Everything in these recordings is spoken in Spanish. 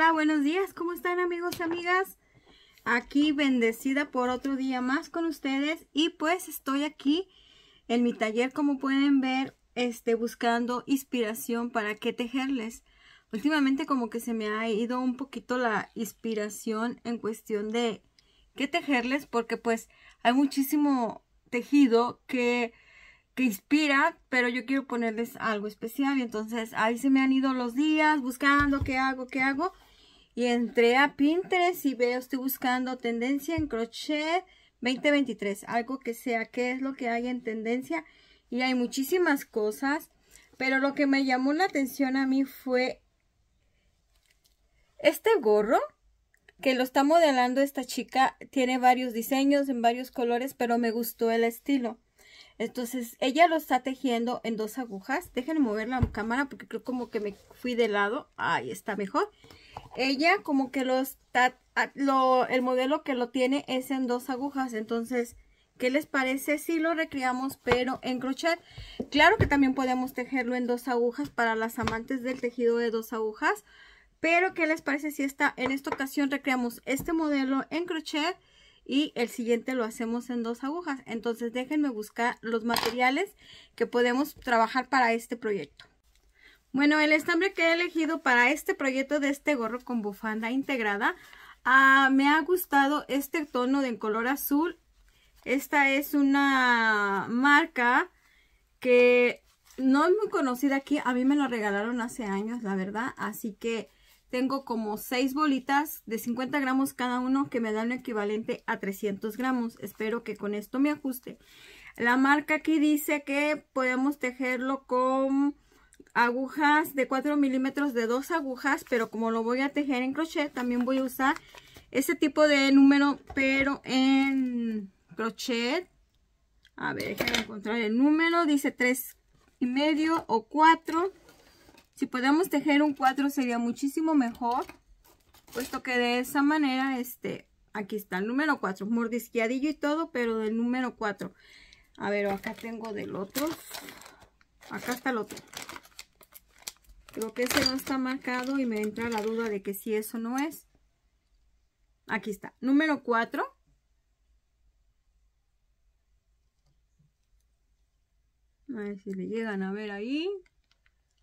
Hola, buenos días. ¿Cómo están amigos, amigas? Aquí bendecida por otro día más con ustedes. Y pues estoy aquí en mi taller, como pueden ver, este, buscando inspiración para qué tejerles. Últimamente como que se me ha ido un poquito la inspiración en cuestión de qué tejerles, porque pues hay muchísimo tejido que, que inspira, pero yo quiero ponerles algo especial. Y entonces ahí se me han ido los días buscando qué hago, qué hago. Y entré a Pinterest y veo, estoy buscando tendencia en crochet 2023. Algo que sea, qué es lo que hay en tendencia. Y hay muchísimas cosas. Pero lo que me llamó la atención a mí fue este gorro que lo está modelando esta chica. Tiene varios diseños en varios colores, pero me gustó el estilo. Entonces, ella lo está tejiendo en dos agujas. Déjenme mover la cámara porque creo como que me fui de lado. Ahí está mejor. Ella como que lo está, ah, el modelo que lo tiene es en dos agujas. Entonces, ¿qué les parece si lo recreamos pero en crochet? Claro que también podemos tejerlo en dos agujas para las amantes del tejido de dos agujas. Pero, ¿qué les parece si esta, en esta ocasión recreamos este modelo en crochet? y el siguiente lo hacemos en dos agujas. Entonces déjenme buscar los materiales que podemos trabajar para este proyecto. Bueno, el estambre que he elegido para este proyecto de este gorro con bufanda integrada, ah, me ha gustado este tono de color azul. Esta es una marca que no es muy conocida aquí, a mí me lo regalaron hace años, la verdad, así que tengo como 6 bolitas de 50 gramos cada uno que me dan un equivalente a 300 gramos. Espero que con esto me ajuste. La marca aquí dice que podemos tejerlo con agujas de 4 milímetros de dos agujas, pero como lo voy a tejer en crochet, también voy a usar ese tipo de número, pero en crochet. A ver, déjenme encontrar el número, dice 3 y medio o 4 si podemos tejer un 4 sería muchísimo mejor, puesto que de esa manera, este, aquí está el número 4, mordisqueadillo y todo, pero del número 4. A ver, acá tengo del otro. Acá está el otro. Creo que ese no está marcado y me entra la duda de que si eso no es. Aquí está, número 4. A ver si le llegan a ver ahí.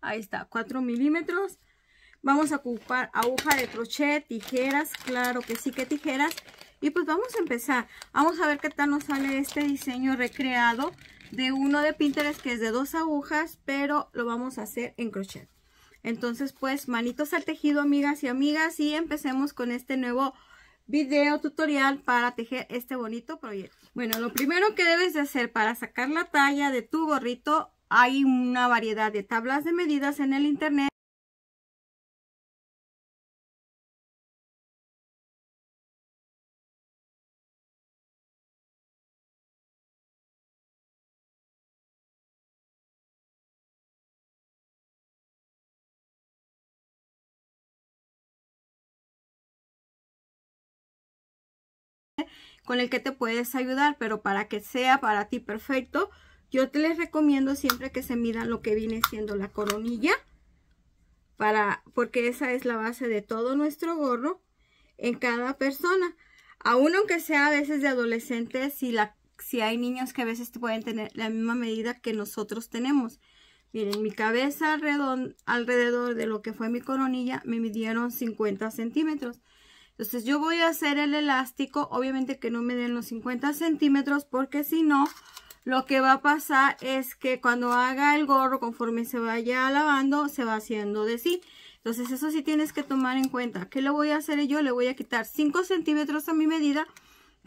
Ahí está, 4 milímetros. Vamos a ocupar aguja de crochet, tijeras, claro que sí que tijeras. Y pues vamos a empezar. Vamos a ver qué tal nos sale este diseño recreado de uno de Pinterest que es de dos agujas, pero lo vamos a hacer en crochet. Entonces pues manitos al tejido amigas y amigas y empecemos con este nuevo video tutorial para tejer este bonito proyecto. Bueno, lo primero que debes de hacer para sacar la talla de tu gorrito hay una variedad de tablas de medidas en el internet. con el que te puedes ayudar, pero para que sea para ti perfecto, yo te les recomiendo siempre que se midan lo que viene siendo la coronilla. Para, porque esa es la base de todo nuestro gorro en cada persona. Aún aunque sea a veces de adolescentes, si, la, si hay niños que a veces pueden tener la misma medida que nosotros tenemos. Miren, mi cabeza alrededor, alrededor de lo que fue mi coronilla me midieron 50 centímetros. Entonces yo voy a hacer el elástico, obviamente que no me den los 50 centímetros porque si no, lo que va a pasar es que cuando haga el gorro, conforme se vaya lavando, se va haciendo de sí. Entonces eso sí tienes que tomar en cuenta. ¿Qué le voy a hacer yo? Le voy a quitar 5 centímetros a mi medida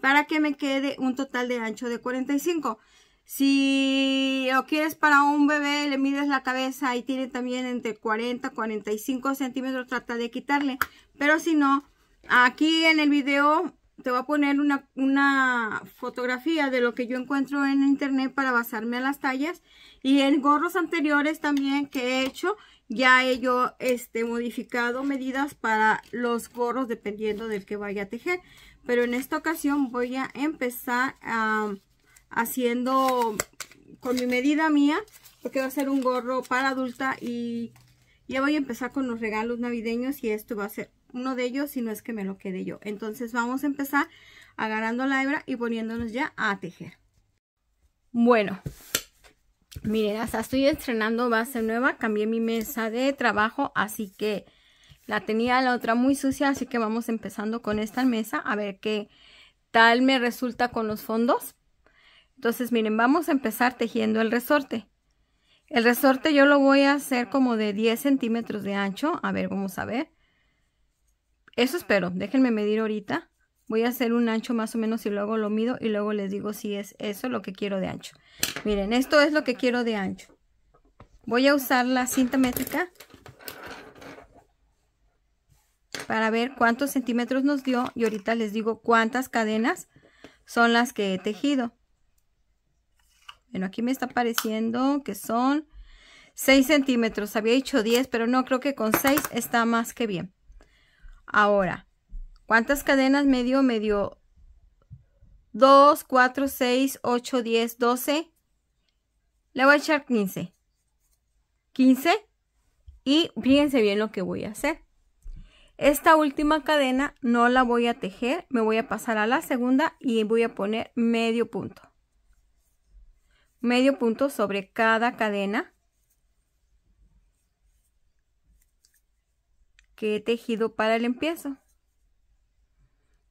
para que me quede un total de ancho de 45. Si lo quieres para un bebé, le mides la cabeza y tiene también entre 40 y 45 centímetros, trata de quitarle. Pero si no, aquí en el video te voy a poner una, fotografía de lo que yo encuentro en internet para basarme a las tallas. Y en gorros anteriores también que he hecho, ya he yo este, modificado medidas para los gorros dependiendo del que vaya a tejer. Pero en esta ocasión voy a empezar haciendo con mi medida mía, porque va a ser un gorro para adulta y ya voy a empezar con los regalos navideños y esto va a ser uno de ellos, si no es que me lo quede yo. Entonces vamos a empezar agarrando la hebra y poniéndonos ya a tejer. Bueno, miren, hasta estoy estrenando base nueva. Cambié mi mesa de trabajo, así que la tenía la otra muy sucia, así que vamos empezando con esta mesa a ver qué tal me resulta con los fondos. Entonces, miren, vamos a empezar tejiendo el resorte. El resorte yo lo voy a hacer como de 10 centímetros de ancho. A ver, vamos a ver. Eso espero. Déjenme medir ahorita. Voy a hacer un ancho más o menos y luego lo mido y luego les digo si es eso lo que quiero de ancho. Miren, esto es lo que quiero de ancho. Voy a usar la cinta métrica para ver cuántos centímetros nos dio y ahorita les digo cuántas cadenas son las que he tejido. Bueno, aquí me está pareciendo que son 6 centímetros. Había dicho 10, pero no, creo que con 6 está más que bien. Ahora, ¿cuántas cadenas me dio? Me dio 2, 4, 6, 8, 10, 12. Le voy a echar 15. 15. Y fíjense bien lo que voy a hacer. Esta última cadena no la voy a tejer, me voy a pasar a la segunda y voy a poner medio punto. Medio punto sobre cada cadena. que he tejido para el empiezo.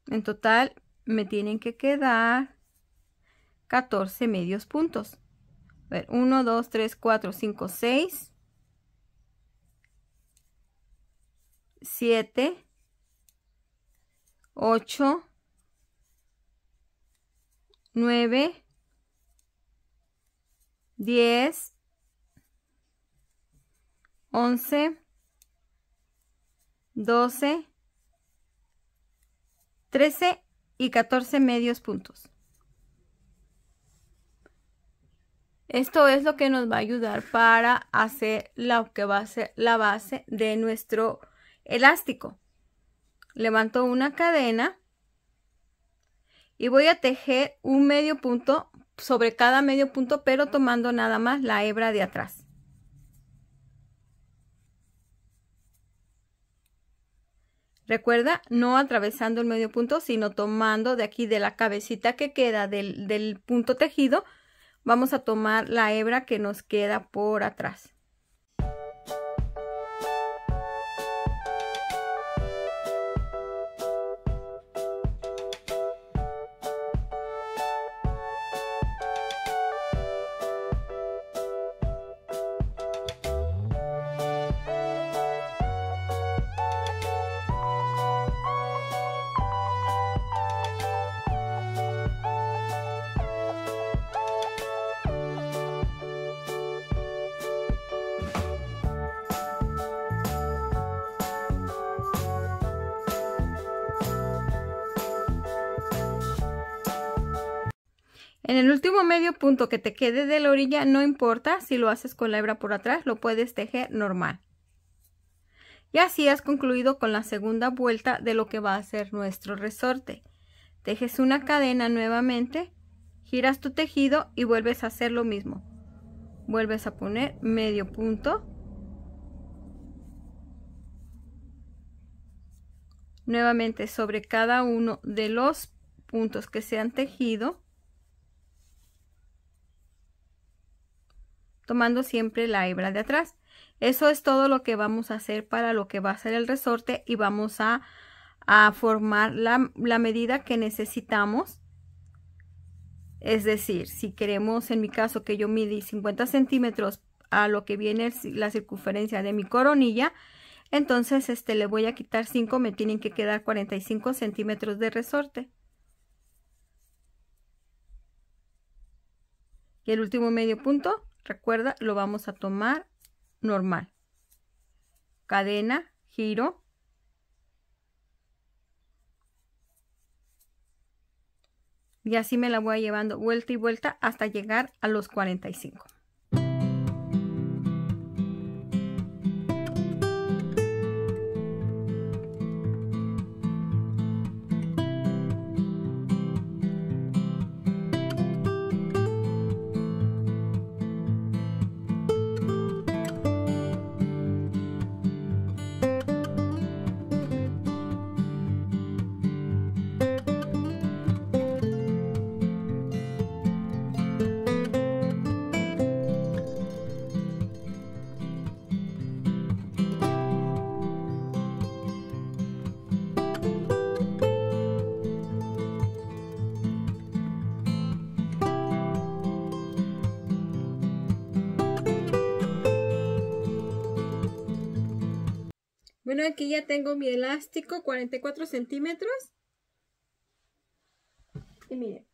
En total me tienen que quedar 14 medios puntos. A ver, 1, 2, 3, 4, 5, 6, 7, 8, 9, 10, 11, 12, 13 y 14 medios puntos. Esto es lo que nos va a ayudar para hacer lo que va a ser la base de nuestro elástico. Levanto una cadena y voy a tejer un medio punto sobre cada medio punto, pero tomando nada más la hebra de atrás. Recuerda, no atravesando el medio punto, sino tomando de aquí de la cabecita que queda del, punto tejido, vamos a tomar la hebra que nos queda por atrás. medio punto que te quede de la orilla no importa si lo haces con la hebra por atrás, lo puedes tejer normal. Y así has concluido con la segunda vuelta de lo que va a ser nuestro resorte. Tejes una cadena nuevamente, giras tu tejido y vuelves a hacer lo mismo. Vuelves a poner medio punto. Nuevamente sobre cada uno de los puntos que se han tejido tomando siempre la hebra de atrás. Eso es todo lo que vamos a hacer para lo que va a ser el resorte y vamos a, formar la, medida que necesitamos. Es decir, si queremos, en mi caso, que yo midí 50 centímetros a lo que viene la circunferencia de mi coronilla, entonces este, le voy a quitar 5, me tienen que quedar 45 centímetros de resorte. Y el último medio punto Recuerda, lo vamos a tomar normal. Cadena, giro. Y así me la voy llevando vuelta y vuelta hasta llegar a los 45. mi elástico 44 centímetros. Y miren.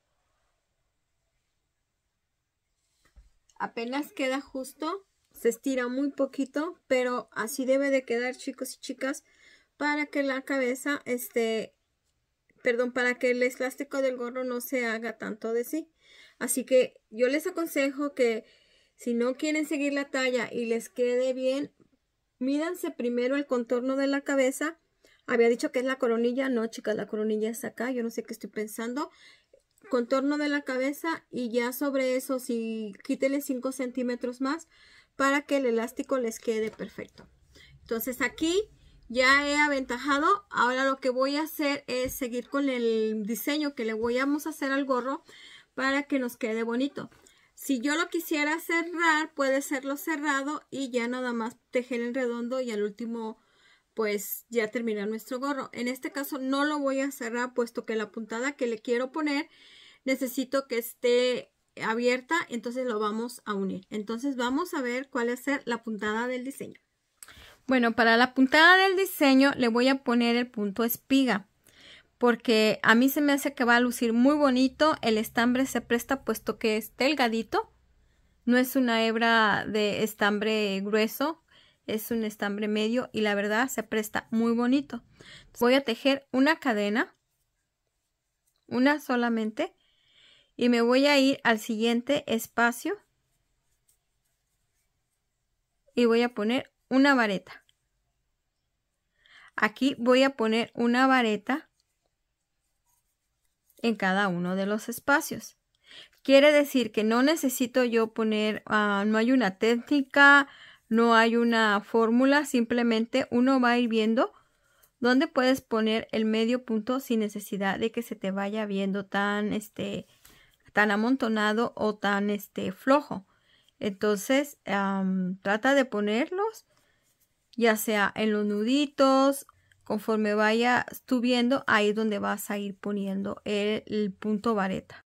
Apenas queda justo. Se estira muy poquito, pero así debe de quedar, chicos y chicas, para que la cabeza esté, perdón, para que el elástico del gorro no se haga tanto de sí. Así que yo les aconsejo que si no quieren seguir la talla y les quede bien, Mírense primero el contorno de la cabeza. Había dicho que es la coronilla. No, chicas, la coronilla es acá. Yo no sé qué estoy pensando. Contorno de la cabeza y ya sobre eso, si quítele 5 centímetros más para que el elástico les quede perfecto. Entonces aquí ya he aventajado. Ahora lo que voy a hacer es seguir con el diseño que le voy a hacer al gorro para que nos quede bonito. Si yo lo quisiera cerrar, puede serlo cerrado y ya nada más tejer el redondo y al último pues ya terminar nuestro gorro. En este caso no lo voy a cerrar puesto que la puntada que le quiero poner necesito que esté abierta, entonces lo vamos a unir. Entonces vamos a ver cuál es la puntada del diseño. Bueno, para la puntada del diseño le voy a poner el punto espiga porque a mí se me hace que va a lucir muy bonito, el estambre se presta puesto que es delgadito, no es una hebra de estambre grueso, es un estambre medio y la verdad se presta muy bonito. Voy a tejer una cadena, una solamente, y me voy a ir al siguiente espacio y voy a poner una vareta. Aquí voy a poner una vareta en cada uno de los espacios. Quiere decir que no necesito yo poner, ah, no hay una técnica, no hay una fórmula, simplemente uno va a ir viendo dónde puedes poner el medio punto sin necesidad de que se te vaya viendo tan, este, tan amontonado o tan, este, flojo. Entonces, trata de ponerlos ya sea en los nuditos Conforme vaya subiendo, ahí es donde vas a ir poniendo el, punto vareta.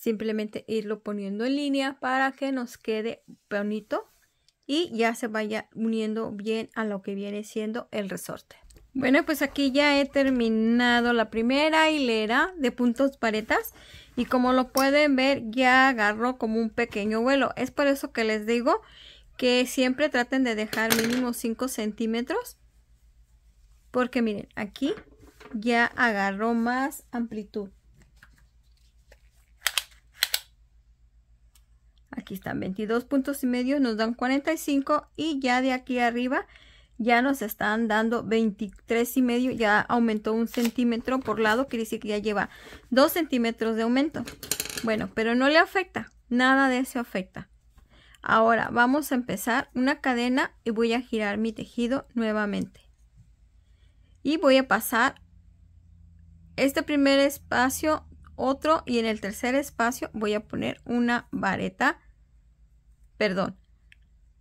simplemente irlo poniendo en línea para que nos quede bonito y ya se vaya uniendo bien a lo que viene siendo el resorte. Bueno, pues aquí ya he terminado la primera hilera de puntos paretas y como lo pueden ver ya agarró como un pequeño vuelo. Es por eso que les digo que siempre traten de dejar mínimo 5 centímetros porque miren, aquí ya agarró más amplitud. Aquí están 22 puntos y medio, nos dan 45 y ya de aquí arriba ya nos están dando 23 y medio, ya aumentó un centímetro por lado, quiere decir que ya lleva 2 centímetros de aumento. Bueno, pero no le afecta, nada de eso afecta. Ahora vamos a empezar una cadena y voy a girar mi tejido nuevamente. Y voy a pasar este primer espacio, otro y en el tercer espacio voy a poner una vareta, perdón,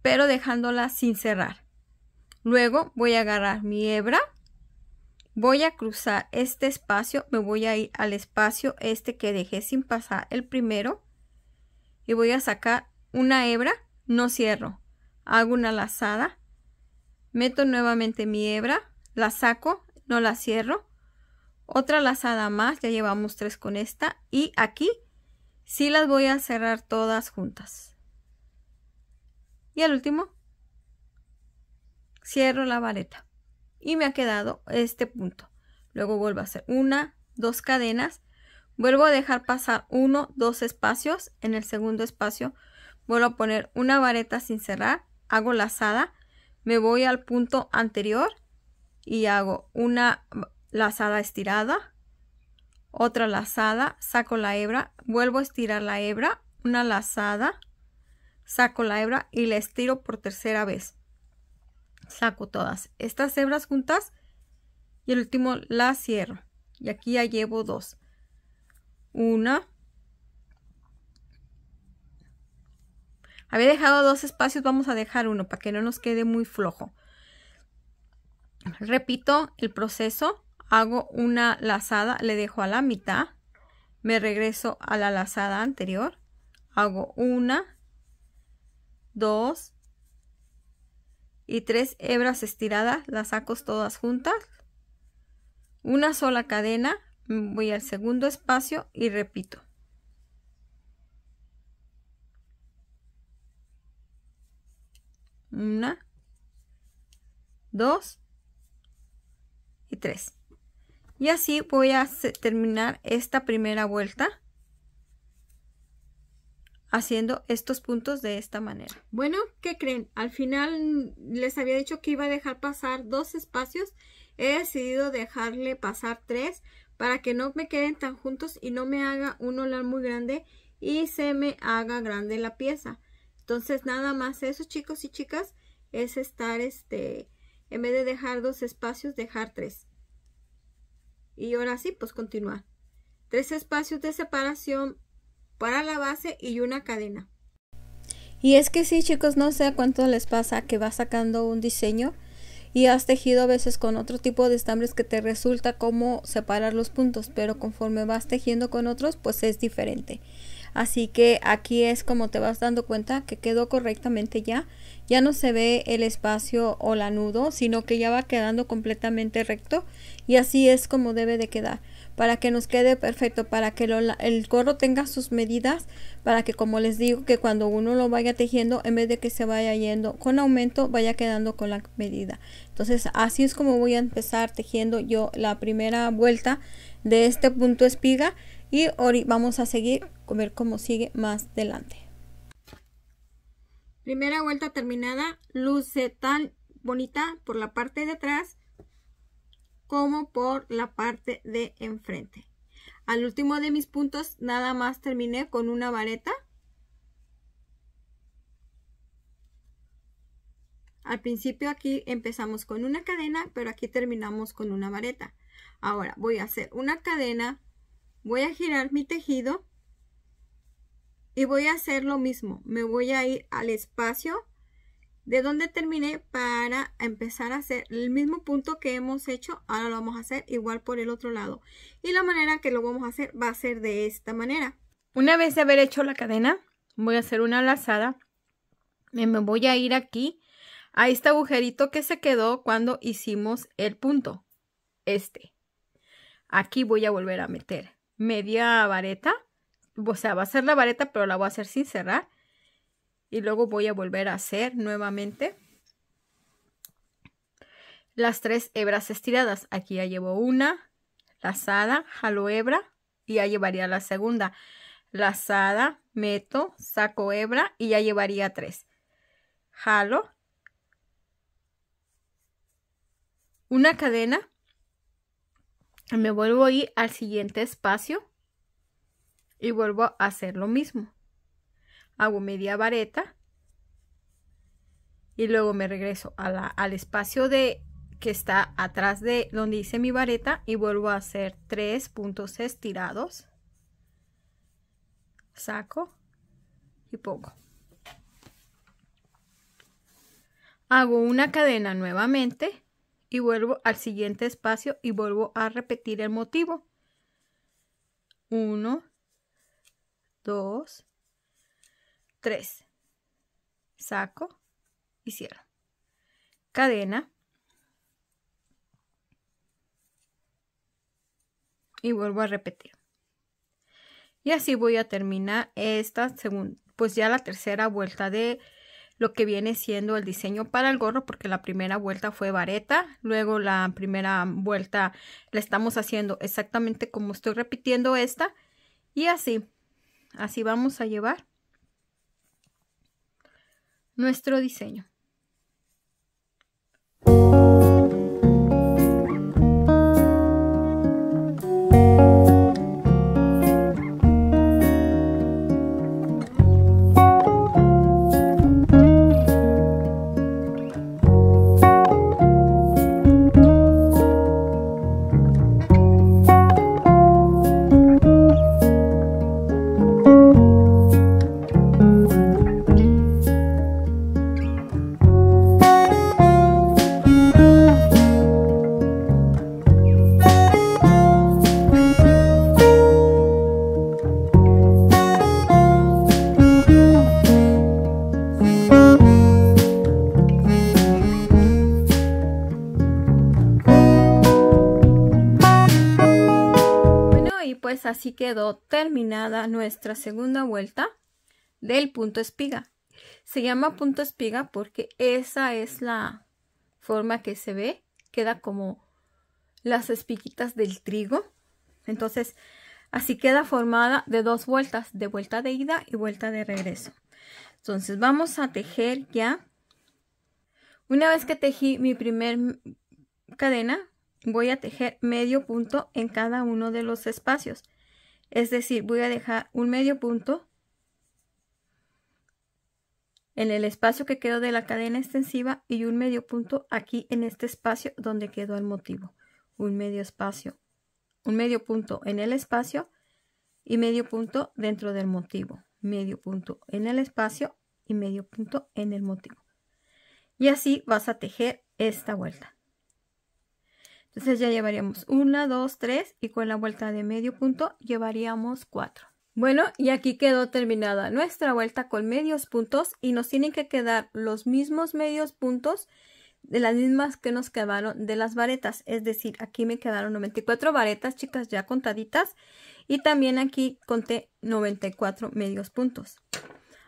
pero dejándola sin cerrar. Luego voy a agarrar mi hebra, voy a cruzar este espacio, me voy a ir al espacio este que dejé sin pasar el primero y voy a sacar una hebra, no cierro, hago una lazada, meto nuevamente mi hebra, la saco, no la cierro, otra lazada más, ya llevamos tres con esta y aquí sí las voy a cerrar todas juntas. Y al último cierro la vareta y me ha quedado este punto luego vuelvo a hacer una dos cadenas vuelvo a dejar pasar uno dos espacios en el segundo espacio vuelvo a poner una vareta sin cerrar hago lazada me voy al punto anterior y hago una lazada estirada otra lazada saco la hebra vuelvo a estirar la hebra una lazada saco la hebra y la estiro por tercera vez saco todas estas hebras juntas y el último la cierro y aquí ya llevo dos una había dejado dos espacios vamos a dejar uno para que no nos quede muy flojo repito el proceso hago una lazada le dejo a la mitad me regreso a la lazada anterior hago una dos y tres hebras estiradas, las saco todas juntas, una sola cadena, voy al segundo espacio y repito. Una, dos y tres. Y así voy a terminar esta primera vuelta haciendo estos puntos de esta manera. Bueno, ¿qué creen? Al final les había dicho que iba a dejar pasar dos espacios. He decidido dejarle pasar tres para que no me queden tan juntos y no me haga un olar muy grande y se me haga grande la pieza. Entonces, nada más eso, chicos y chicas, es estar, este, en vez de dejar dos espacios, dejar tres. Y ahora sí, pues continuar. Tres espacios de separación para la base y una cadena. Y es que sí, chicos, no sé cuánto les pasa que vas sacando un diseño y has tejido a veces con otro tipo de estambres que te resulta como separar los puntos, pero conforme vas tejiendo con otros, pues es diferente. Así que aquí es como te vas dando cuenta que quedó correctamente ya. Ya no se ve el espacio o la nudo, sino que ya va quedando completamente recto y así es como debe de quedar para que nos quede perfecto, para que el gorro tenga sus medidas, para que como les digo, que cuando uno lo vaya tejiendo, en vez de que se vaya yendo con aumento, vaya quedando con la medida. Entonces así es como voy a empezar tejiendo yo la primera vuelta de este punto espiga y vamos a seguir, ver cómo sigue más adelante. Primera vuelta terminada, luce tan bonita por la parte de atrás como por la parte de enfrente. Al último de mis puntos nada más terminé con una vareta. Al principio aquí empezamos con una cadena, pero aquí terminamos con una vareta. Ahora voy a hacer una cadena, voy a girar mi tejido y voy a hacer lo mismo. Me voy a ir al espacio de donde terminé para empezar a hacer el mismo punto que hemos hecho, ahora lo vamos a hacer igual por el otro lado. Y la manera que lo vamos a hacer va a ser de esta manera. Una vez de haber hecho la cadena, voy a hacer una lazada. Me voy a ir aquí a este agujerito que se quedó cuando hicimos el punto. Este. Aquí voy a volver a meter media vareta. O sea, va a ser la vareta, pero la voy a hacer sin cerrar y luego voy a volver a hacer nuevamente las tres hebras estiradas. Aquí ya llevo una, lazada, jalo hebra y ya llevaría la segunda. Lazada, meto, saco hebra y ya llevaría tres. Jalo, una cadena, me vuelvo a ir al siguiente espacio y vuelvo a hacer lo mismo hago media vareta y luego me regreso al espacio de que está atrás de donde hice mi vareta y vuelvo a hacer tres puntos estirados saco y pongo hago una cadena nuevamente y vuelvo al siguiente espacio y vuelvo a repetir el motivo 1 2 3. Saco y cierro. Cadena. Y vuelvo a repetir. Y así voy a terminar esta segunda, pues ya la tercera vuelta de lo que viene siendo el diseño para el gorro porque la primera vuelta fue vareta luego la primera vuelta la estamos haciendo exactamente como estoy repitiendo esta y así así vamos a llevar nuestro diseño. Así quedó terminada nuestra segunda vuelta del punto espiga. Se llama punto espiga porque esa es la forma que se ve. Queda como las espiguitas del trigo. Entonces, así queda formada de dos vueltas, de vuelta de ida y vuelta de regreso. Entonces, vamos a tejer ya. Una vez que tejí mi primer cadena, voy a tejer medio punto en cada uno de los espacios. Es decir, voy a dejar un medio punto en el espacio que quedó de la cadena extensiva y un medio punto aquí en este espacio donde quedó el motivo. Un medio espacio, un medio punto en el espacio y medio punto dentro del motivo. Medio punto en el espacio y medio punto en el motivo. Y así vas a tejer esta vuelta. Entonces ya llevaríamos 1, 2, 3 y con la vuelta de medio punto llevaríamos 4. Bueno, y aquí quedó terminada nuestra vuelta con medios puntos y nos tienen que quedar los mismos medios puntos de las mismas que nos quedaron de las varetas. Es decir, aquí me quedaron 94 varetas, chicas, ya contaditas. Y también aquí conté 94 medios puntos.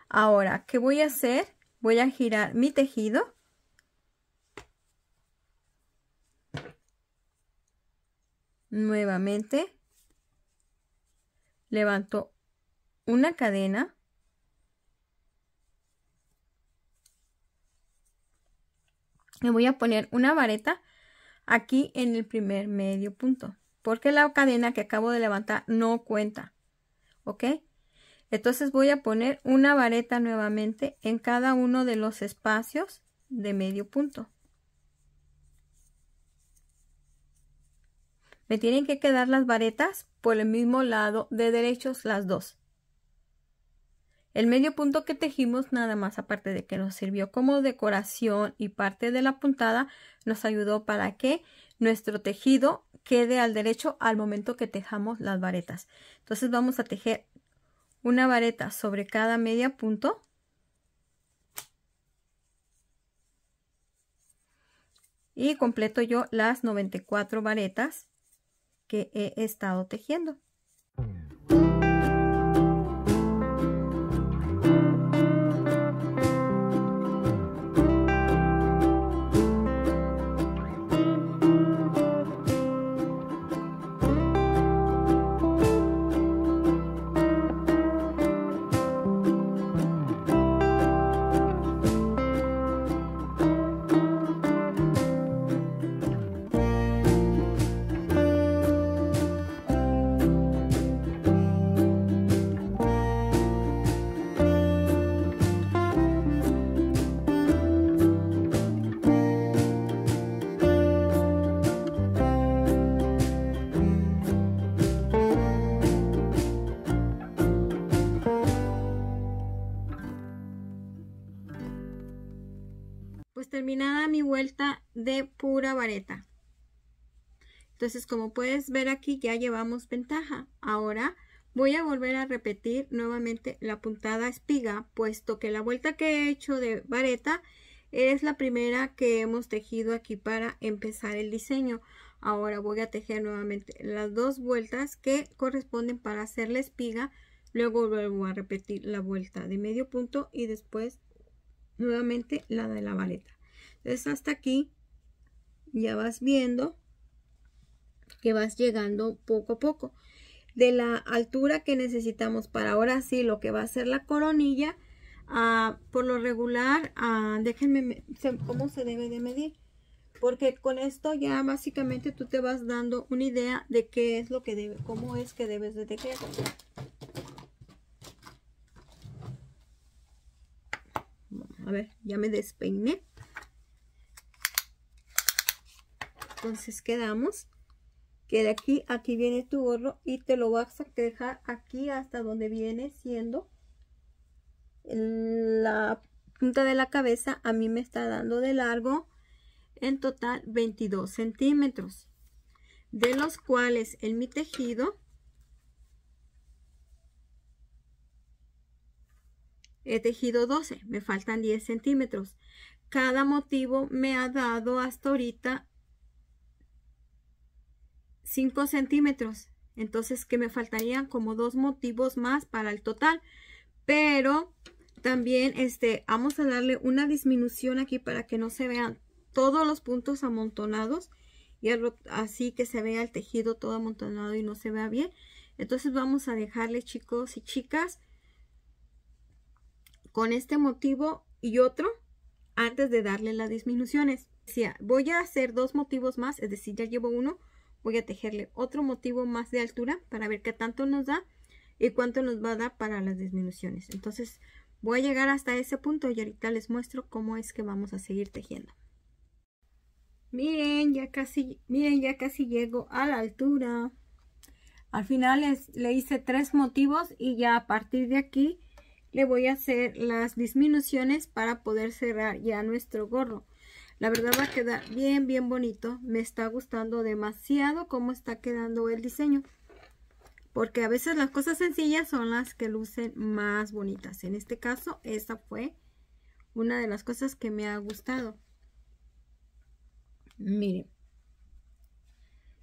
Ahora, ¿qué voy a hacer? Voy a girar mi tejido nuevamente, levanto una cadena, y voy a poner una vareta aquí en el primer medio punto, porque la cadena que acabo de levantar no cuenta, ¿ok? Entonces voy a poner una vareta nuevamente en cada uno de los espacios de medio punto. Me tienen que quedar las varetas por el mismo lado de derechos las dos. El medio punto que tejimos nada más aparte de que nos sirvió como decoración y parte de la puntada nos ayudó para que nuestro tejido quede al derecho al momento que tejamos las varetas. Entonces vamos a tejer una vareta sobre cada media punto. Y completo yo las 94 varetas que he estado tejiendo. mi vuelta de pura vareta. Entonces, como puedes ver aquí, ya llevamos ventaja. Ahora voy a volver a repetir nuevamente la puntada espiga, puesto que la vuelta que he hecho de vareta es la primera que hemos tejido aquí para empezar el diseño. Ahora voy a tejer nuevamente las dos vueltas que corresponden para hacer la espiga. Luego vuelvo a repetir la vuelta de medio punto y después nuevamente la de la vareta es hasta aquí ya vas viendo que vas llegando poco a poco. De la altura que necesitamos para ahora sí lo que va a ser la coronilla, ah, por lo regular, ah, déjenme cómo se debe de medir. Porque con esto ya básicamente tú te vas dando una idea de qué es lo que debe, cómo es que debes de tejer. A ver, ya me despeiné. Entonces quedamos que de aquí, aquí viene tu gorro y te lo vas a dejar aquí hasta donde viene siendo la punta de la cabeza. A mí me está dando de largo en total 22 centímetros, de los cuales en mi tejido he tejido 12, me faltan 10 centímetros. Cada motivo me ha dado hasta ahorita 5 centímetros. Entonces que me faltarían como dos motivos más para el total. Pero también este, vamos a darle una disminución aquí para que no se vean todos los puntos amontonados. Y así que se vea el tejido todo amontonado y no se vea bien. Entonces vamos a dejarle chicos y chicas con este motivo y otro antes de darle las disminuciones. Voy a hacer dos motivos más, es decir, ya llevo uno voy a tejerle otro motivo más de altura para ver qué tanto nos da y cuánto nos va a dar para las disminuciones. Entonces voy a llegar hasta ese punto y ahorita les muestro cómo es que vamos a seguir tejiendo. Miren, ya casi, miren, ya casi llego a la altura. Al final le hice tres motivos y ya a partir de aquí le voy a hacer las disminuciones para poder cerrar ya nuestro gorro. La verdad va a quedar bien, bien bonito. Me está gustando demasiado cómo está quedando el diseño. Porque a veces las cosas sencillas son las que lucen más bonitas. En este caso, esa fue una de las cosas que me ha gustado. Miren.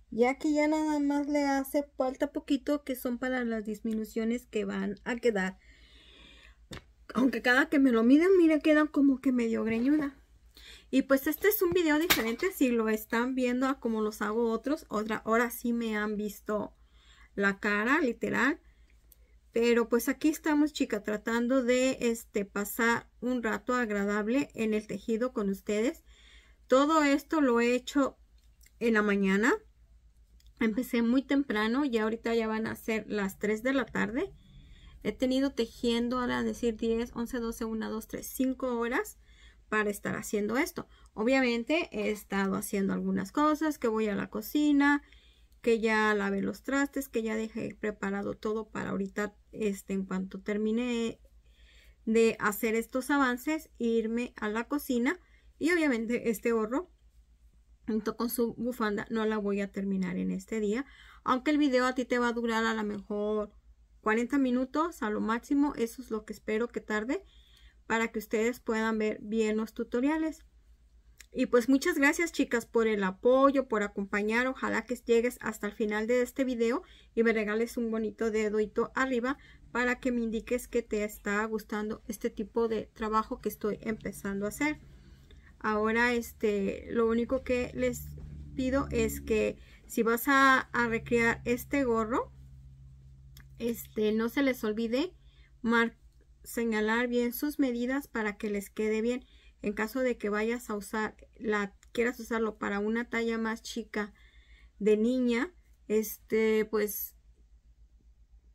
Ya que ya nada más le hace falta poquito que son para las disminuciones que van a quedar. Aunque cada que me lo miden, mira, quedan como que medio greñuda. Y pues este es un video diferente, si lo están viendo a como los hago otros, otra, ahora sí me han visto la cara, literal. Pero pues aquí estamos, chica, tratando de este, pasar un rato agradable en el tejido con ustedes. Todo esto lo he hecho en la mañana. Empecé muy temprano y ahorita ya van a ser las 3 de la tarde. He tenido tejiendo, ahora decir 10, 11, 12, 1, 2, 3, 5 horas para estar haciendo esto. Obviamente he estado haciendo algunas cosas, que voy a la cocina, que ya lavé los trastes, que ya dejé preparado todo para ahorita, este, en cuanto termine de hacer estos avances, irme a la cocina y obviamente este gorro junto con su bufanda no la voy a terminar en este día, aunque el video a ti te va a durar a lo mejor 40 minutos a lo máximo, eso es lo que espero que tarde para que ustedes puedan ver bien los tutoriales. Y pues muchas gracias chicas por el apoyo, por acompañar. Ojalá que llegues hasta el final de este video y me regales un bonito dedoito arriba para que me indiques que te está gustando este tipo de trabajo que estoy empezando a hacer. Ahora este, lo único que les pido es que si vas a, a recrear este gorro, este, no se les olvide marcar señalar bien sus medidas para que les quede bien. En caso de que vayas a usar, la quieras usarlo para una talla más chica de niña, este, pues,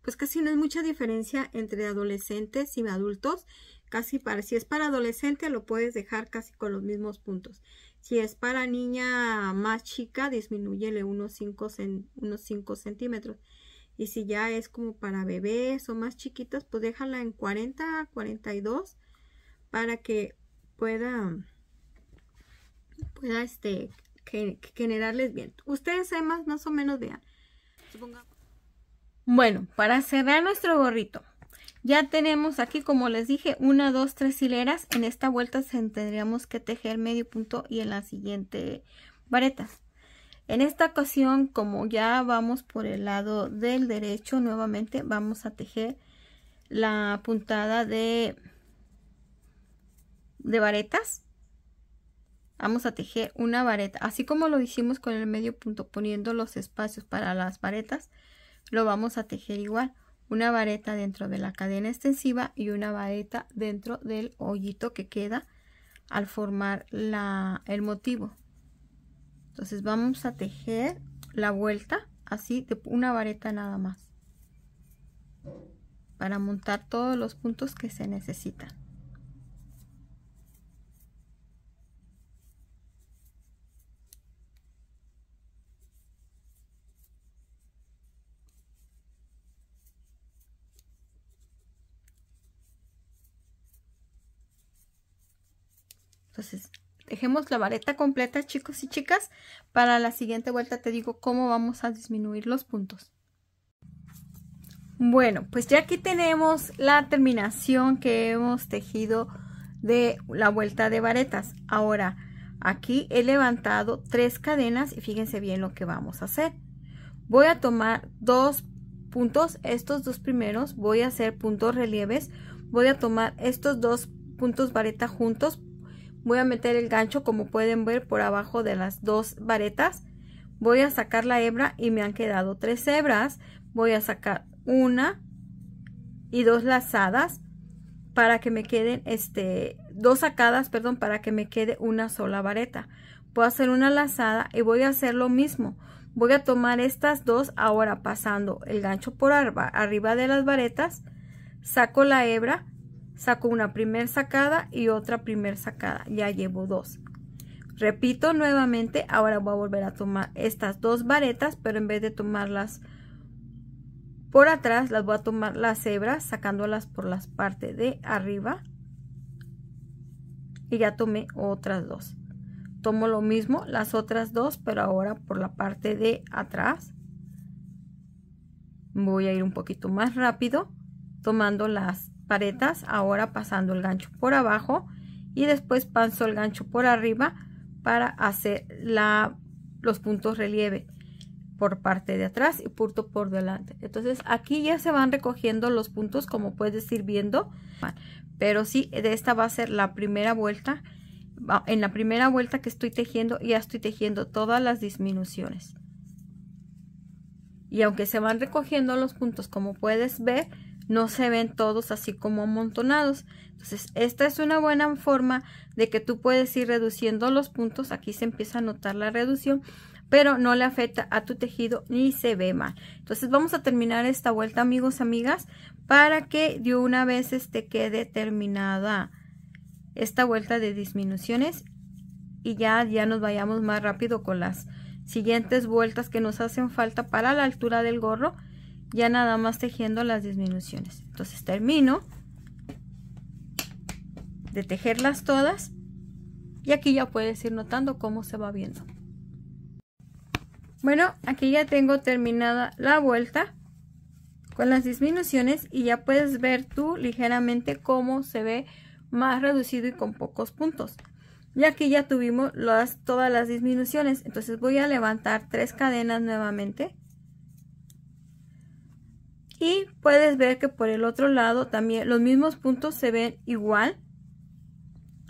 pues casi no es mucha diferencia entre adolescentes y adultos. Casi para, si es para adolescente lo puedes dejar casi con los mismos puntos. Si es para niña más chica, disminúyele unos 5 unos 5 centímetros. Y si ya es como para bebés o más chiquitas, pues déjala en 40 42 para que pueda, este, generarles bien. Ustedes además más o menos vean. Bueno, para cerrar nuestro gorrito, ya tenemos aquí, como les dije, una, dos, tres hileras. En esta vuelta tendríamos que tejer medio punto y en la siguiente vareta. En esta ocasión, como ya vamos por el lado del derecho, nuevamente vamos a tejer la puntada de, de varetas. Vamos a tejer una vareta, así como lo hicimos con el medio punto, poniendo los espacios para las varetas, lo vamos a tejer igual. Una vareta dentro de la cadena extensiva y una vareta dentro del hoyito que queda al formar el motivo entonces vamos a tejer la vuelta así de una vareta nada más para montar todos los puntos que se necesitan entonces Dejemos la vareta completa, chicos y chicas. Para la siguiente vuelta te digo cómo vamos a disminuir los puntos. Bueno, pues ya aquí tenemos la terminación que hemos tejido de la vuelta de varetas. Ahora, aquí he levantado tres cadenas y fíjense bien lo que vamos a hacer. Voy a tomar dos puntos, estos dos primeros, voy a hacer puntos relieves. Voy a tomar estos dos puntos vareta juntos voy a meter el gancho como pueden ver por abajo de las dos varetas voy a sacar la hebra y me han quedado tres hebras voy a sacar una y dos lazadas para que me queden este dos sacadas perdón para que me quede una sola vareta voy a hacer una lazada y voy a hacer lo mismo voy a tomar estas dos ahora pasando el gancho por arriba de las varetas saco la hebra saco una primer sacada y otra primer sacada ya llevo dos repito nuevamente ahora voy a volver a tomar estas dos varetas pero en vez de tomarlas por atrás las voy a tomar las hebras sacándolas por las parte de arriba y ya tomé otras dos tomo lo mismo las otras dos pero ahora por la parte de atrás voy a ir un poquito más rápido tomando las paretas ahora pasando el gancho por abajo y después paso el gancho por arriba para hacer la, los puntos relieve por parte de atrás y punto por delante entonces aquí ya se van recogiendo los puntos como puedes ir viendo pero si de esta va a ser la primera vuelta en la primera vuelta que estoy tejiendo ya estoy tejiendo todas las disminuciones y aunque se van recogiendo los puntos como puedes ver no se ven todos así como amontonados. Entonces, esta es una buena forma de que tú puedes ir reduciendo los puntos. Aquí se empieza a notar la reducción, pero no le afecta a tu tejido ni se ve mal. Entonces, vamos a terminar esta vuelta, amigos, amigas, para que de una vez este quede terminada esta vuelta de disminuciones y ya, ya nos vayamos más rápido con las siguientes vueltas que nos hacen falta para la altura del gorro ya nada más tejiendo las disminuciones. Entonces termino de tejerlas todas y aquí ya puedes ir notando cómo se va viendo. Bueno, aquí ya tengo terminada la vuelta con las disminuciones y ya puedes ver tú ligeramente cómo se ve más reducido y con pocos puntos. Y aquí ya tuvimos las, todas las disminuciones, entonces voy a levantar tres cadenas nuevamente y puedes ver que por el otro lado también los mismos puntos se ven igual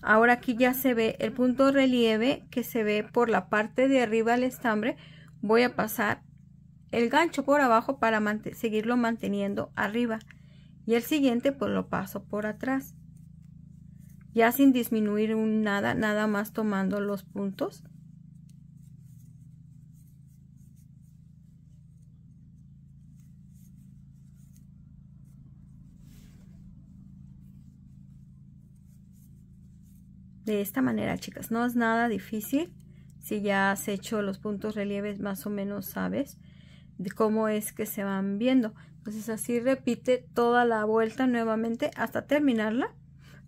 ahora aquí ya se ve el punto relieve que se ve por la parte de arriba del estambre voy a pasar el gancho por abajo para seguirlo manteniendo arriba y el siguiente pues lo paso por atrás ya sin disminuir nada nada más tomando los puntos de esta manera, chicas. No es nada difícil. Si ya has hecho los puntos relieves, más o menos sabes de cómo es que se van viendo. Entonces así repite toda la vuelta nuevamente hasta terminarla.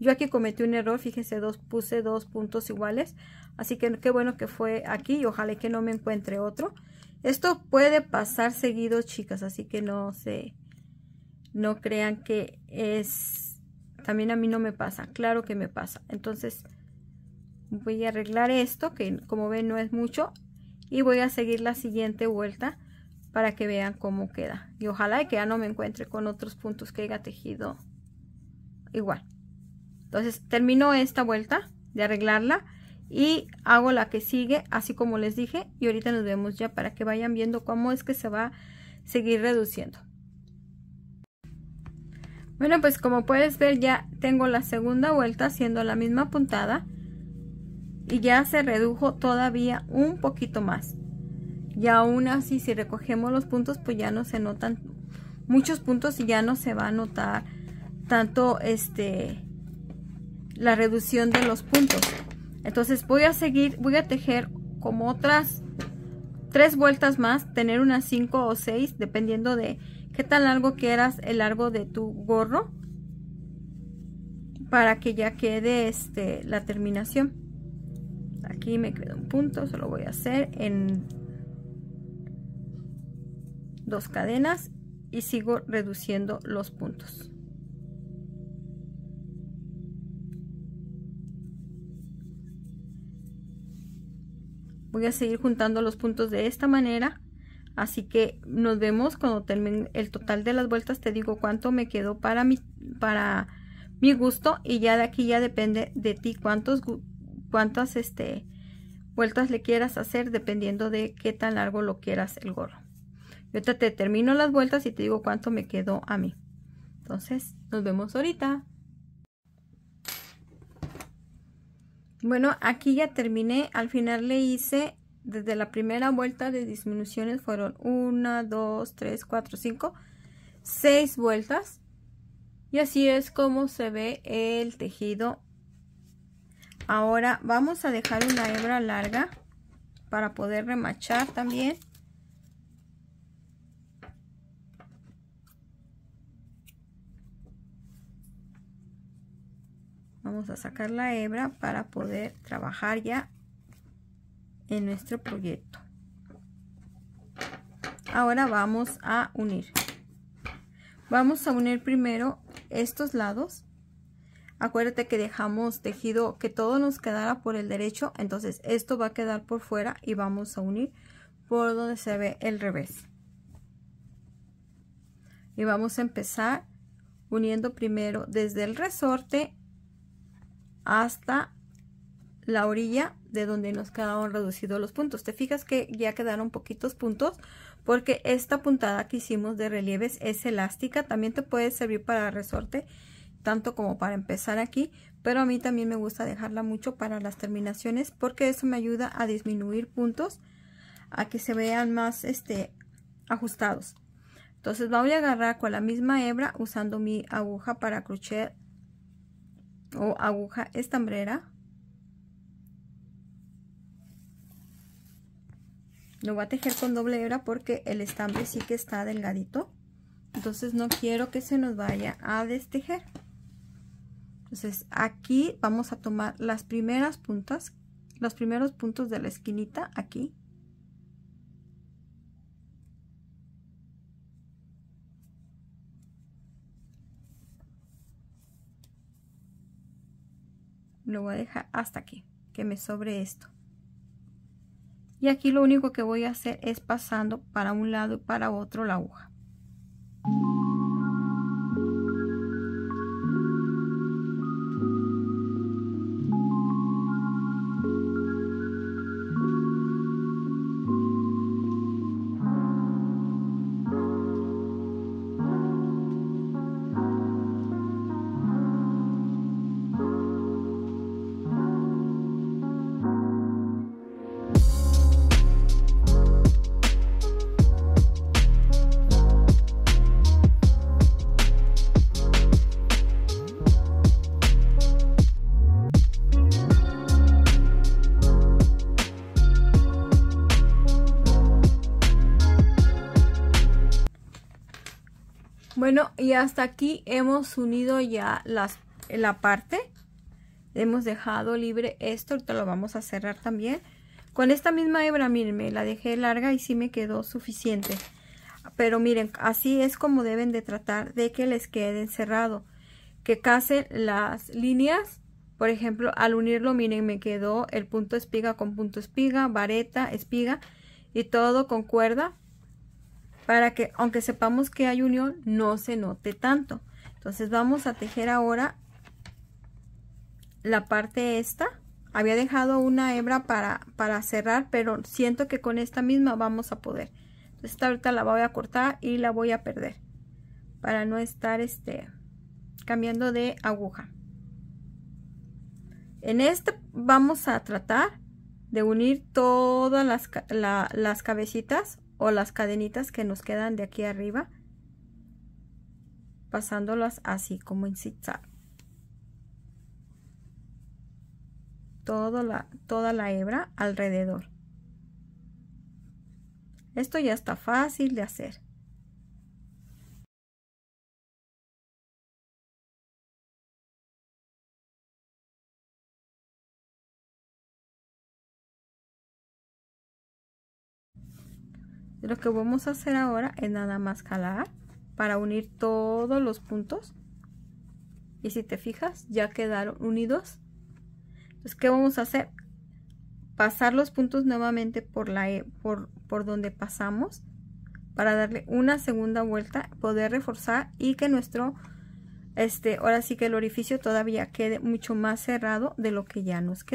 Yo aquí cometí un error, fíjense dos, puse dos puntos iguales. Así que qué bueno que fue aquí y ojalá que no me encuentre otro. Esto puede pasar seguido, chicas, así que no se... No crean que es... También a mí no me pasa, claro que me pasa. Entonces, voy a arreglar esto que como ven no es mucho y voy a seguir la siguiente vuelta para que vean cómo queda y ojalá que ya no me encuentre con otros puntos que haya tejido igual entonces termino esta vuelta de arreglarla y hago la que sigue así como les dije y ahorita nos vemos ya para que vayan viendo cómo es que se va a seguir reduciendo bueno pues como puedes ver ya tengo la segunda vuelta haciendo la misma puntada y ya se redujo todavía un poquito más. Y aún así, si recogemos los puntos, pues ya no se notan muchos puntos y ya no se va a notar tanto este la reducción de los puntos. Entonces voy a seguir, voy a tejer como otras tres vueltas más, tener unas cinco o seis, dependiendo de qué tan largo quieras el largo de tu gorro para que ya quede este, la terminación aquí me quedo un punto solo voy a hacer en dos cadenas y sigo reduciendo los puntos voy a seguir juntando los puntos de esta manera así que nos vemos cuando termine el total de las vueltas te digo cuánto me quedó para mi para mi gusto y ya de aquí ya depende de ti cuántos cuántas este vueltas le quieras hacer dependiendo de qué tan largo lo quieras el gorro. Yo te, termino las vueltas y te digo cuánto me quedó a mí. Entonces, nos vemos ahorita. Bueno, aquí ya terminé. Al final le hice desde la primera vuelta de disminuciones fueron 1, 2, 3, 4, 5, 6 vueltas. Y así es como se ve el tejido ahora vamos a dejar una hebra larga para poder remachar también vamos a sacar la hebra para poder trabajar ya en nuestro proyecto ahora vamos a unir vamos a unir primero estos lados Acuérdate que dejamos tejido que todo nos quedara por el derecho, entonces esto va a quedar por fuera y vamos a unir por donde se ve el revés. Y vamos a empezar uniendo primero desde el resorte hasta la orilla de donde nos quedaron reducidos los puntos. Te fijas que ya quedaron poquitos puntos porque esta puntada que hicimos de relieves es elástica. También te puede servir para resorte tanto como para empezar aquí, pero a mí también me gusta dejarla mucho para las terminaciones porque eso me ayuda a disminuir puntos a que se vean más este, ajustados. Entonces voy a agarrar con la misma hebra usando mi aguja para crochet o aguja estambrera. Lo voy a tejer con doble hebra porque el estambre sí que está delgadito. Entonces no quiero que se nos vaya a destejer. Entonces aquí vamos a tomar las primeras puntas, los primeros puntos de la esquinita aquí. Lo voy a dejar hasta aquí, que me sobre esto. Y aquí lo único que voy a hacer es pasando para un lado y para otro la aguja. Bueno, y hasta aquí hemos unido ya las, la parte. Hemos dejado libre esto, ahorita lo vamos a cerrar también. Con esta misma hebra, miren, me la dejé larga y sí me quedó suficiente. Pero miren, así es como deben de tratar de que les quede cerrado. Que case las líneas. Por ejemplo, al unirlo, miren, me quedó el punto espiga con punto espiga, vareta, espiga y todo con cuerda para que aunque sepamos que hay unión no se note tanto entonces vamos a tejer ahora la parte esta había dejado una hebra para, para cerrar pero siento que con esta misma vamos a poder entonces esta ahorita la voy a cortar y la voy a perder para no estar este cambiando de aguja en esta vamos a tratar de unir todas las, las cabecitas o las cadenitas que nos quedan de aquí arriba pasándolas así como en toda la, toda la hebra alrededor esto ya está fácil de hacer Lo que vamos a hacer ahora es nada más jalar para unir todos los puntos. Y si te fijas, ya quedaron unidos. Entonces, ¿qué vamos a hacer? Pasar los puntos nuevamente por, la, e, por, por donde pasamos para darle una segunda vuelta, poder reforzar y que nuestro, este, ahora sí que el orificio todavía quede mucho más cerrado de lo que ya nos queda.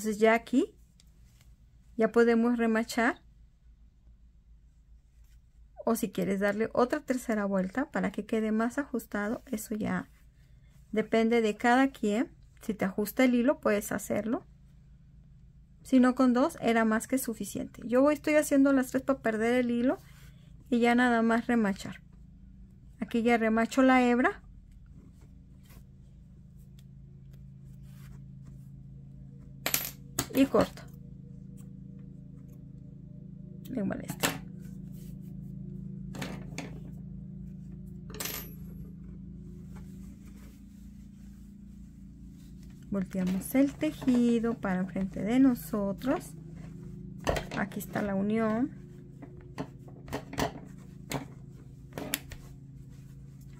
Entonces ya aquí ya podemos remachar. O si quieres darle otra tercera vuelta para que quede más ajustado, eso ya depende de cada quien. Si te ajusta el hilo, puedes hacerlo. Si no, con dos era más que suficiente. Yo voy, estoy haciendo las tres para perder el hilo y ya nada más remachar. Aquí ya remacho la hebra y corto igual este volteamos el tejido para enfrente de nosotros aquí está la unión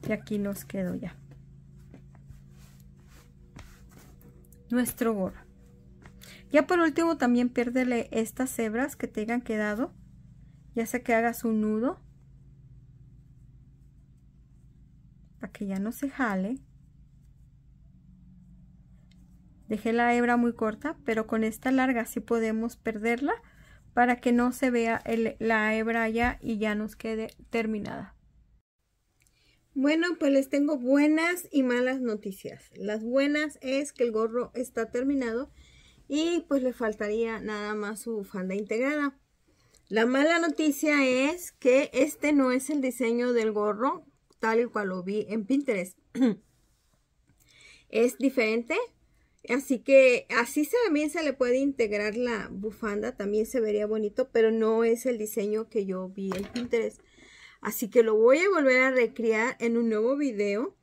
y aquí nos quedó ya nuestro gorro ya por último también piérdele estas hebras que te hayan quedado, ya sea que hagas un nudo, para que ya no se jale. Dejé la hebra muy corta, pero con esta larga sí podemos perderla para que no se vea la hebra ya y ya nos quede terminada. Bueno, pues les tengo buenas y malas noticias. Las buenas es que el gorro está terminado y pues le faltaría nada más su bufanda integrada. La mala noticia es que este no es el diseño del gorro tal y cual lo vi en Pinterest. es diferente, así que así también se le puede integrar la bufanda, también se vería bonito, pero no es el diseño que yo vi en Pinterest. Así que lo voy a volver a recrear en un nuevo video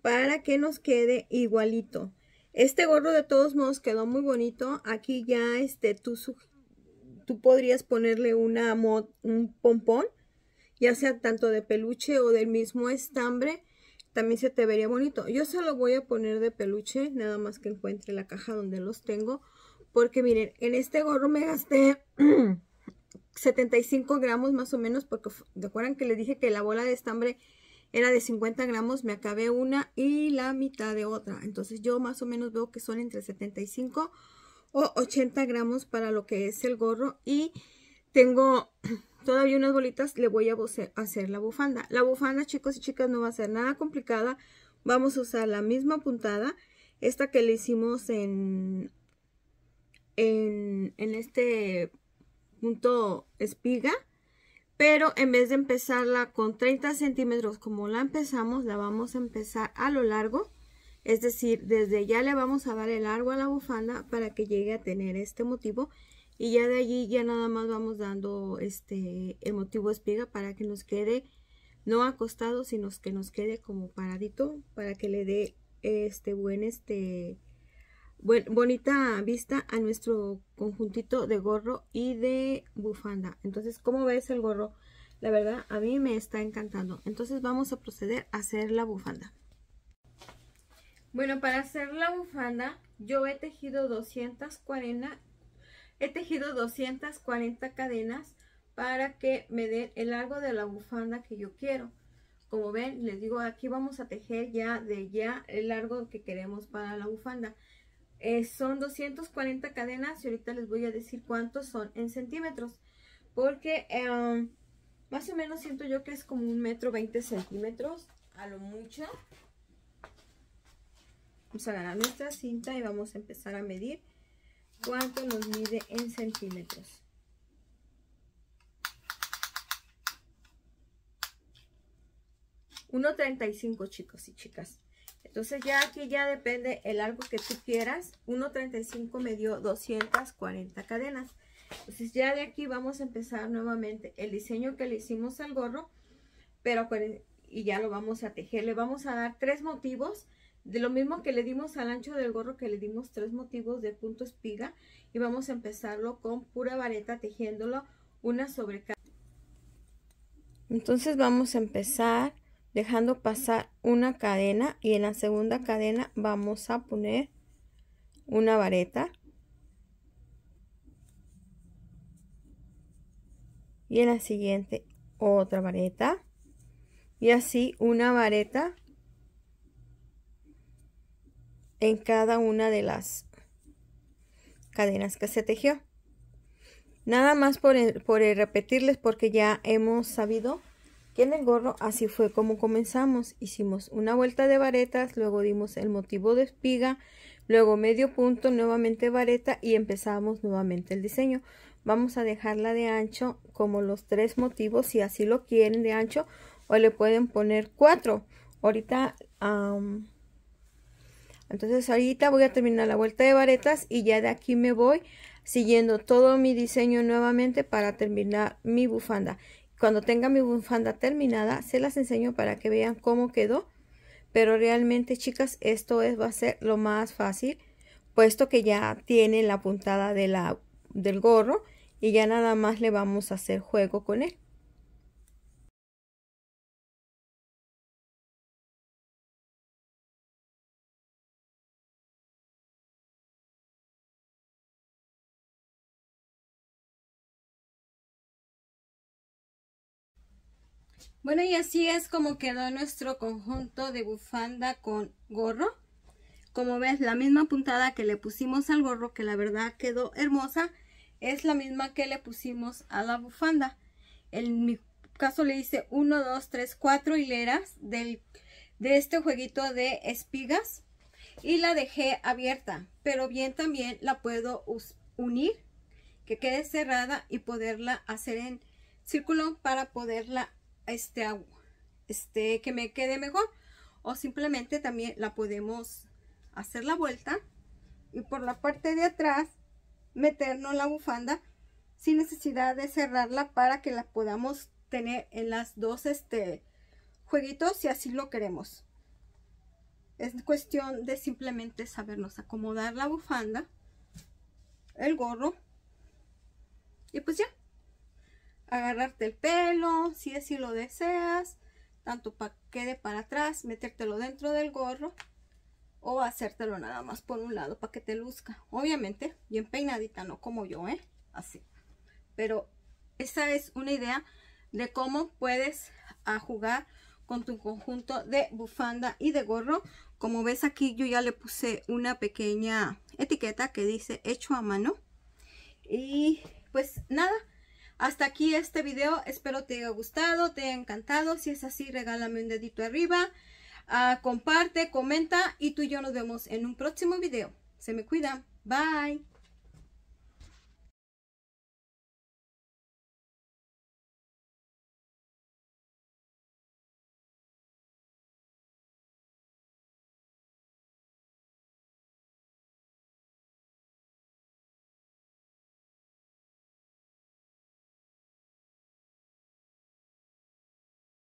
para que nos quede igualito. Este gorro de todos modos quedó muy bonito. Aquí ya este, tú, tú podrías ponerle una un pompón, ya sea tanto de peluche o del mismo estambre. También se te vería bonito. Yo se lo voy a poner de peluche, nada más que encuentre la caja donde los tengo. Porque miren, en este gorro me gasté 75 gramos más o menos, porque recuerdan que les dije que la bola de estambre era de 50 gramos, me acabé una y la mitad de otra. Entonces yo más o menos veo que son entre 75 o 80 gramos para lo que es el gorro. Y tengo todavía unas bolitas, le voy a hacer la bufanda. La bufanda, chicos y chicas, no va a ser nada complicada. Vamos a usar la misma puntada, esta que le hicimos en, en, en este punto espiga pero en vez de empezarla con 30 centímetros como la empezamos, la vamos a empezar a lo largo, es decir, desde ya le vamos a dar el largo a la bufanda para que llegue a tener este motivo y ya de allí ya nada más vamos dando este el motivo espiga para que nos quede no acostado, sino que nos quede como paradito para que le dé este buen este bonita vista a nuestro conjuntito de gorro y de bufanda. Entonces, como ves el gorro? La verdad, a mí me está encantando. Entonces, vamos a proceder a hacer la bufanda. Bueno, para hacer la bufanda, yo he tejido 240, he tejido 240 cadenas para que me den el largo de la bufanda que yo quiero. Como ven, les digo, aquí vamos a tejer ya de ya el largo que queremos para la bufanda. Eh, son 240 cadenas y ahorita les voy a decir cuántos son en centímetros. Porque em, más o menos siento yo que es como un metro 20 centímetros a lo mucho. Vamos a agarrar nuestra cinta y vamos a empezar a medir cuánto nos mide en centímetros. 1.35 chicos y chicas. Entonces ya aquí ya depende el largo que tú quieras. 1.35 me dio 240 cadenas. Entonces ya de aquí vamos a empezar nuevamente el diseño que le hicimos al gorro. Pero y ya lo vamos a tejer. Le vamos a dar tres motivos. De lo mismo que le dimos al ancho del gorro que le dimos tres motivos de punto espiga. Y vamos a empezarlo con pura vareta tejiéndolo una sobre cada. Entonces vamos a empezar dejando pasar una cadena y en la segunda cadena vamos a poner una vareta y en la siguiente otra vareta y así una vareta en cada una de las cadenas que se tejió nada más por, por repetirles porque ya hemos sabido en el gorro así fue como comenzamos. Hicimos una vuelta de varetas, luego dimos el motivo de espiga, luego medio punto, nuevamente vareta y empezamos nuevamente el diseño. Vamos a dejarla de ancho como los tres motivos si así lo quieren de ancho o le pueden poner cuatro. Ahorita... entonces ahorita voy a terminar la vuelta de varetas y ya de aquí me voy siguiendo todo mi diseño nuevamente para terminar mi bufanda. Cuando tenga mi bufanda terminada, se las enseño para que vean cómo quedó. Pero realmente, chicas, esto es, va a ser lo más fácil, puesto que ya tiene la puntada de la, del gorro y ya nada más le vamos a hacer juego con él. Bueno, y así es como quedó nuestro conjunto de bufanda con gorro. Como ves, la misma puntada que le pusimos al gorro, que la verdad quedó hermosa, es la misma que le pusimos a la bufanda. En mi caso le hice 1, 2, 3, 4 hileras de este jueguito de espigas y la dejé abierta. Pero bien también la puedo unir, que quede cerrada y poderla hacer en círculo para poderla este, agua este, que me quede mejor. O simplemente también la podemos hacer la vuelta y por la parte de atrás meternos la bufanda sin necesidad de cerrarla para que la podamos tener en las dos este, jueguitos si así lo queremos. Es cuestión de simplemente sabernos acomodar la bufanda, el gorro y pues ya agarrarte el pelo, si así lo deseas, tanto para que quede para atrás, metértelo dentro del gorro o hacértelo nada más por un lado para que te luzca. Obviamente, bien peinadita, no como yo, ¿eh? Así. Pero esa es una idea de cómo puedes ah, jugar con tu conjunto de bufanda y de gorro. Como ves aquí yo ya le puse una pequeña etiqueta que dice hecho a mano. Y pues nada, hasta aquí este video, espero te haya gustado, te haya encantado, si es así regálame un dedito arriba, ah, comparte, comenta y tú y yo nos vemos en un próximo video. Se me cuida, bye.